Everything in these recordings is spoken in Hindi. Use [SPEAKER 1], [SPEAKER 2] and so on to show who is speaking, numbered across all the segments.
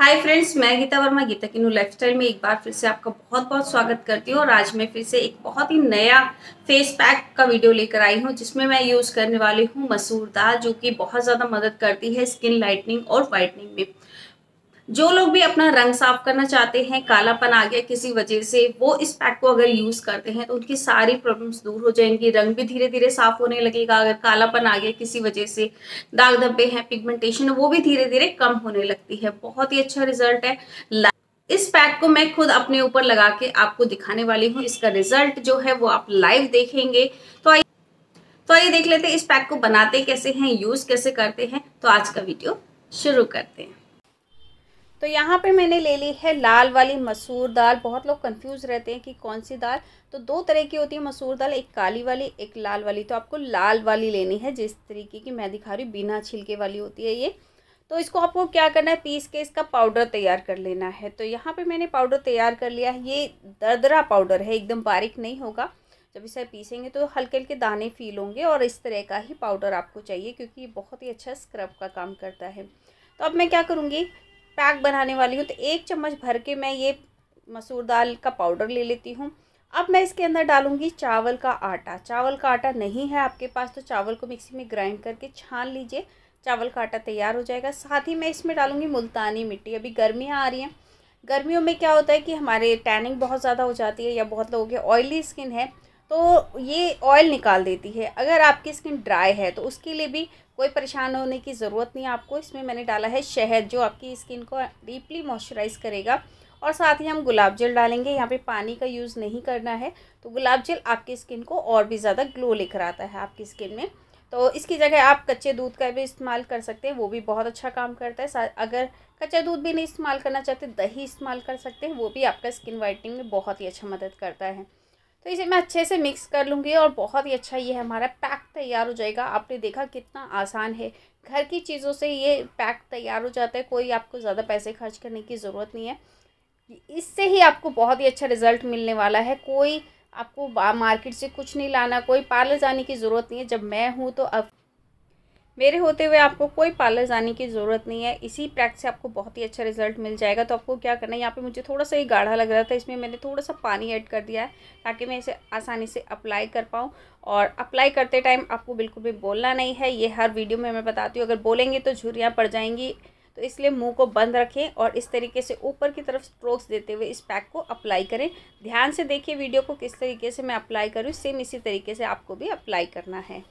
[SPEAKER 1] हाय फ्रेंड्स मैं गीता वर्मा गीता किनू लाइफस्टाइल में एक बार फिर से आपका बहुत बहुत स्वागत करती हूँ और आज मैं फिर से एक बहुत ही नया फेस पैक का वीडियो लेकर आई हूँ जिसमें मैं यूज़ करने वाली हूँ मसूर दाल जो कि बहुत ज़्यादा मदद करती है स्किन लाइटनिंग और वाइटनिंग में जो लोग भी अपना रंग साफ करना चाहते हैं कालापन आ गया किसी वजह से वो इस पैक को अगर यूज करते हैं तो उनकी सारी प्रॉब्लम्स दूर हो जाएंगी रंग भी धीरे धीरे साफ होने लगेगा अगर कालापन आ गया किसी वजह से दाग धब्बे हैं पिगमेंटेशन वो भी धीरे धीरे कम होने लगती है बहुत ही अच्छा रिजल्ट है इस पैक को मैं खुद अपने ऊपर लगा के आपको दिखाने वाली हूँ इसका रिजल्ट जो है वो आप लाइव देखेंगे तो आइए तो आइए देख लेते हैं इस पैक को बनाते कैसे हैं यूज कैसे करते हैं तो आज का वीडियो शुरू करते हैं तो यहाँ पे मैंने ले ली है लाल वाली मसूर दाल बहुत लोग कंफ्यूज रहते हैं कि कौन सी दाल तो दो तरह की होती है मसूर दाल एक काली वाली एक लाल वाली तो आपको लाल वाली लेनी है जिस तरीके की मैं दिखा रही हूँ बिना छिलके वाली होती है ये तो इसको आपको क्या करना है पीस के इसका पाउडर तैयार कर लेना है तो यहाँ पर मैंने पाउडर तैयार कर लिया है ये दरदरा पाउडर है एकदम बारीक नहीं होगा जब इसे पीसेंगे तो हल्के हल्के दाने फील होंगे और इस तरह का ही पाउडर आपको चाहिए क्योंकि ये बहुत ही अच्छा स्क्रब का काम करता है तो अब मैं क्या करूँगी पैक बनाने वाली हूँ तो एक चम्मच भर के मैं ये मसूर दाल का पाउडर ले लेती हूँ अब मैं इसके अंदर डालूंगी चावल का आटा चावल का आटा नहीं है आपके पास तो चावल को मिक्सी में ग्राइंड करके छान लीजिए चावल का आटा तैयार हो जाएगा साथ ही मैं इसमें डालूंगी मुल्तानी मिट्टी अभी गर्मियाँ आ रही हैं गर्मियों में क्या होता है कि हमारे टैनिंग बहुत ज़्यादा हो जाती है या बहुत लोगों के ऑयली स्किन है तो ये ऑयल निकाल देती है अगर आपकी स्किन ड्राई है तो उसके लिए भी कोई परेशान होने की ज़रूरत नहीं आपको इसमें मैंने डाला है शहद जो आपकी स्किन को डीपली मॉइस्चराइज करेगा और साथ ही हम गुलाब जल डालेंगे यहाँ पे पानी का यूज़ नहीं करना है तो गुलाब जल आपकी स्किन को और भी ज़्यादा ग्लो लेकर आता है आपकी स्किन में तो इसकी जगह आप कच्चे दूध का भी इस्तेमाल कर सकते हैं वो भी बहुत अच्छा काम करता है अगर कच्चा दूध भी नहीं इस्तेमाल करना चाहते दही इस्तेमाल कर सकते हैं वो भी आपका स्किन वाइटनिंग में बहुत ही अच्छा मदद करता है तो इसे मैं अच्छे से मिक्स कर लूँगी और बहुत ही अच्छा ये हमारा पैक तैयार हो जाएगा आपने देखा कितना आसान है घर की चीज़ों से ये पैक तैयार हो जाता है कोई आपको ज़्यादा पैसे खर्च करने की ज़रूरत नहीं है इससे ही आपको बहुत ही अच्छा रिज़ल्ट मिलने वाला है कोई आपको मार्केट से कुछ नहीं लाना कोई पार्लर जाने की ज़रूरत नहीं है जब मैं हूँ तो अब मेरे होते हुए आपको कोई पार्लर जाने की ज़रूरत नहीं है इसी पैक से आपको बहुत ही अच्छा रिजल्ट मिल जाएगा तो आपको क्या करना है यहाँ पे मुझे थोड़ा सा ही गाढ़ा लग रहा था इसमें मैंने थोड़ा सा पानी ऐड कर दिया है ताकि मैं इसे आसानी से अप्लाई कर पाऊँ और अप्लाई करते टाइम आपको बिल्कुल भी बोलना नहीं है ये हर वीडियो में मैं बताती हूँ अगर बोलेंगे तो झुरियाँ पड़ जाएंगी तो इसलिए मुंह को बंद रखें और इस तरीके से ऊपर की तरफ स्ट्रोक्स देते हुए इस पैक को अप्लाई करें ध्यान से देखिए वीडियो को किस तरीके से मैं अप्लाई करूँ सेम इसी तरीके से आपको भी अप्लाई करना है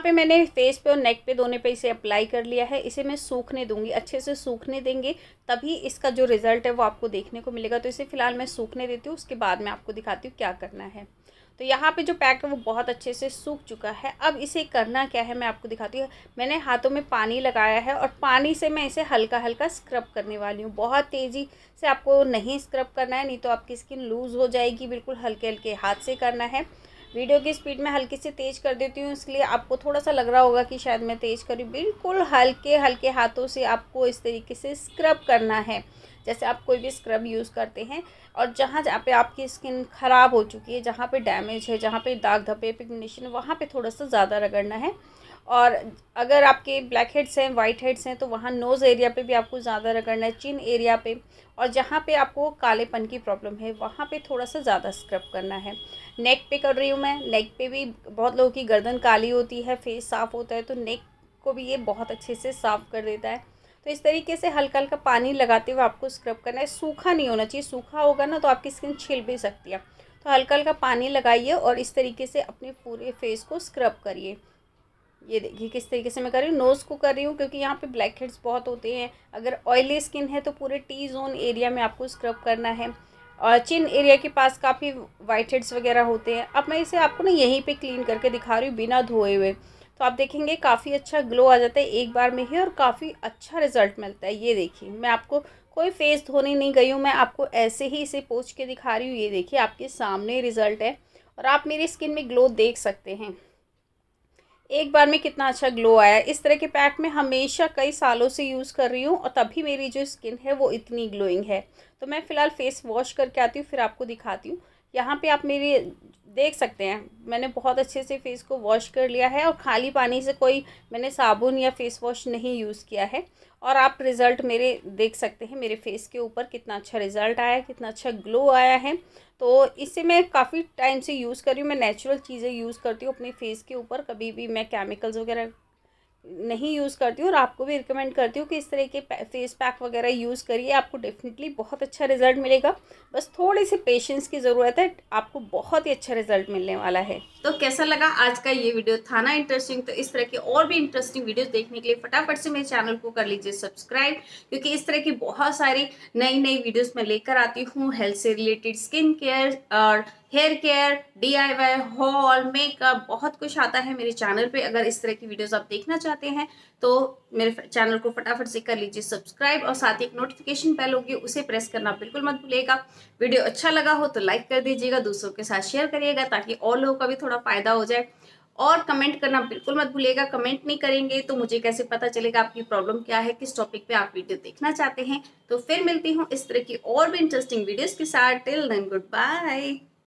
[SPEAKER 1] यहाँ पे मैंने फेस पे और नेक पे दोनों पे इसे अप्लाई कर लिया है इसे मैं सूखने दूंगी अच्छे से सूखने देंगे तभी इसका जो रिज़ल्ट है वो आपको देखने को मिलेगा तो इसे फ़िलहाल मैं सूखने देती हूँ उसके बाद मैं आपको दिखाती हूँ क्या करना है तो यहाँ पे जो पैक है वो बहुत अच्छे से सूख चुका है अब इसे करना क्या है मैं आपको दिखाती हूँ मैंने हाथों में पानी लगाया है और पानी से मैं इसे हल्का हल्का स्क्रब करने वाली हूँ बहुत तेज़ी से आपको नहीं स्क्रब करना है नहीं तो आपकी स्किन लूज़ हो जाएगी बिल्कुल हल्के हल्के हाथ से करना है वीडियो की स्पीड में हल्की से तेज़ कर देती हूँ इसलिए आपको थोड़ा सा लग रहा होगा कि शायद मैं तेज़ करी बिल्कुल हल्के हल्के हाथों से आपको इस तरीके से स्क्रब करना है जैसे आप कोई भी स्क्रब यूज़ करते हैं और जहाँ जहाँ पे आपकी स्किन ख़राब हो चुकी है जहाँ पे डैमेज है जहाँ पे दाग धब्बे पिगमेशन वहाँ पे थोड़ा सा ज़्यादा रगड़ना है और अगर आपके ब्लैक हेड्स हैं वाइट हेड्स हैं तो वहाँ नोज़ एरिया पे भी आपको ज़्यादा रगड़ना है चिन एरिया पे और जहाँ पे आपको कालेपन की प्रॉब्लम है वहाँ पे थोड़ा सा ज़्यादा स्क्रब करना है नेक पे कर रही हूँ मैं नेक पे भी बहुत लोगों की गर्दन काली होती है फेस साफ़ होता है तो नेक को भी ये बहुत अच्छे से साफ़ कर देता है तो इस तरीके से हल्का हल्का पानी लगाते हुए आपको स्क्रब करना है सूखा नहीं होना चाहिए सूखा होगा ना तो आपकी स्किन छिल भी सकती है तो हल्का हल्का पानी लगाइए और इस तरीके से अपने पूरे फेस को स्क्रब करिए ये देखिए किस तरीके से मैं कर रही हूँ नोज़ को कर रही हूँ क्योंकि यहाँ पे ब्लैक हेड्स बहुत होते हैं अगर ऑयली स्किन है तो पूरे टी जोन एरिया में आपको स्क्रब करना है और चिन एरिया के पास काफ़ी वाइट हेड्स वगैरह होते हैं अब मैं इसे आपको ना यहीं पे क्लीन करके दिखा रही हूँ बिना धोए हुए तो आप देखेंगे काफ़ी अच्छा ग्लो आ जाता है एक बार में ही और काफ़ी अच्छा रिजल्ट मिलता है ये देखिए मैं आपको कोई फेस धोने नहीं गई हूँ मैं आपको ऐसे ही इसे पोछ के दिखा रही हूँ ये देखिए आपके सामने रिजल्ट है और आप मेरी स्किन में ग्लो देख सकते हैं एक बार में कितना अच्छा ग्लो आया इस तरह के पैक में हमेशा कई सालों से यूज़ कर रही हूँ और तभी मेरी जो स्किन है वो इतनी ग्लोइंग है तो मैं फ़िलहाल फ़ेस वॉश करके आती हूँ फिर आपको दिखाती हूँ यहाँ पे आप मेरी देख सकते हैं मैंने बहुत अच्छे से फेस को वॉश कर लिया है और खाली पानी से कोई मैंने साबुन या फेस वॉश नहीं यूज़ किया है और आप रिज़ल्ट मेरे देख सकते हैं मेरे फेस के ऊपर कितना अच्छा रिज़ल्ट आया कितना अच्छा ग्लो आया है तो इसे मैं काफ़ी टाइम से यूज़ कर रही हूँ मैं नेचुरल चीज़ें यूज़ करती हूँ अपने फेस के ऊपर कभी भी मैं केमिकल्स वगैरह नहीं यूज़ करती हूँ और आपको भी रिकमेंड करती हूँ कि इस तरह के फेस पैक वगैरह यूज़ करिए आपको डेफिनेटली बहुत अच्छा रिजल्ट मिलेगा बस थोड़े से पेशेंस की ज़रूरत है आपको बहुत ही अच्छा रिजल्ट मिलने वाला है तो कैसा लगा आज का ये वीडियो था ना इंटरेस्टिंग तो इस तरह के और भी इंटरेस्टिंग वीडियो देखने के लिए फटाफट से मेरे चैनल को कर लीजिए सब्सक्राइब क्योंकि इस तरह की बहुत सारी नई नई वीडियोज़ मैं लेकर आती हूँ हेल्थ से रिलेटेड स्किन केयर और hair care D I Y haul makeup बहुत कुछ आता है मेरे चैनल पे अगर इस तरह की वीडियोस आप देखना चाहते हैं तो मेरे चैनल को फटाफट से कर लीजिए सब्सक्राइब और साथ ही एक नोटिफिकेशन बेल होगी उसे प्रेस करना बिल्कुल मत भूलिएगा वीडियो अच्छा लगा हो तो लाइक कर दीजिएगा दूसरों के साथ शेयर करिएगा ताकि और लोगों का भी थोड़ा फायदा हो जाए और कमेंट करना बिल्कुल मत भूलिएगा कमेंट नहीं करेंगे तो मुझे कैसे पता चलेगा आपकी प्रॉब्लम क्या है किस टॉपिक पे आप वीडियो देखना चाहते हैं तो फिर मिलती हूँ इस तरह की और भी इंटरेस्टिंग वीडियोस के साथ टिल देन गुड बाय